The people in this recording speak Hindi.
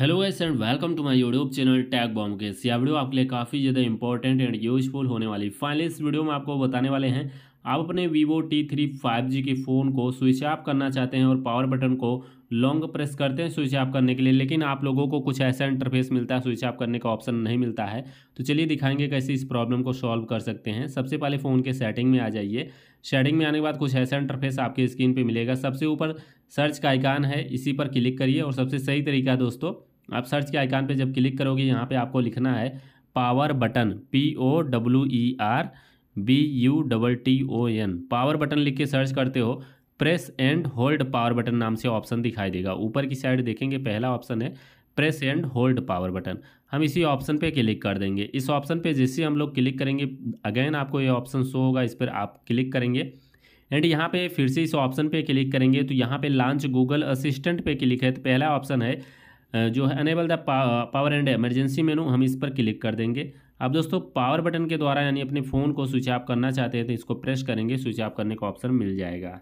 hello guys and welcome to my YouTube channel tag bomb के यह वीडियो आपके लिए काफ़ी ज़्यादा इंपॉर्टेंट एंड यूजफुल होने वाली फाइनली इस वीडियो में आपको बताने वाले हैं आप अपने Vivo T three five G के फ़ोन को स्विच ऑफ करना चाहते हैं और पावर बटन को लॉन्ग प्रेस करते हैं स्विच ऑफ करने के लिए लेकिन आप लोगों को कुछ ऐसा इंटरफेस मिलता है स्विच ऑफ करने का ऑप्शन नहीं मिलता है तो चलिए दिखाएंगे कैसे इस प्रॉब्लम को सॉल्व कर सकते हैं सबसे पहले फ़ोन के सेटिंग में आ जाइए सेटिंग में आने के बाद कुछ ऐसा इंटरफेस आपके स्क्रीन पर मिलेगा सबसे ऊपर सर्च का आइकान है इसी पर क्लिक करिए और सबसे सही तरीका दोस्तों आप सर्च के आइकान पे जब क्लिक करोगे यहाँ पे आपको लिखना है power button P O W E R B U double T O N power button लिख के सर्च करते हो press and hold power button नाम से ऑप्शन दिखाई देगा ऊपर की साइड देखेंगे पहला ऑप्शन है press and hold power button हम इसी ऑप्शन पे क्लिक कर देंगे इस ऑप्शन पे जैसे हम लोग क्लिक करेंगे अगेन आपको ये ऑप्शन शो होगा इस पर आप क्लिक करेंगे एंड यहाँ पे फिर से इस ऑप्शन पे क्लिक करेंगे तो यहाँ पे लॉन्च गूगल असिस्टेंट पे क्लिक है तो पहला ऑप्शन है जो है enable the power and emergency menu हम इस पर क्लिक कर देंगे अब दोस्तों पावर बटन के द्वारा यानी अपने फ़ोन को स्विच ऑफ करना चाहते हैं तो इसको प्रेस करेंगे स्विच ऑफ करने का ऑप्शन मिल जाएगा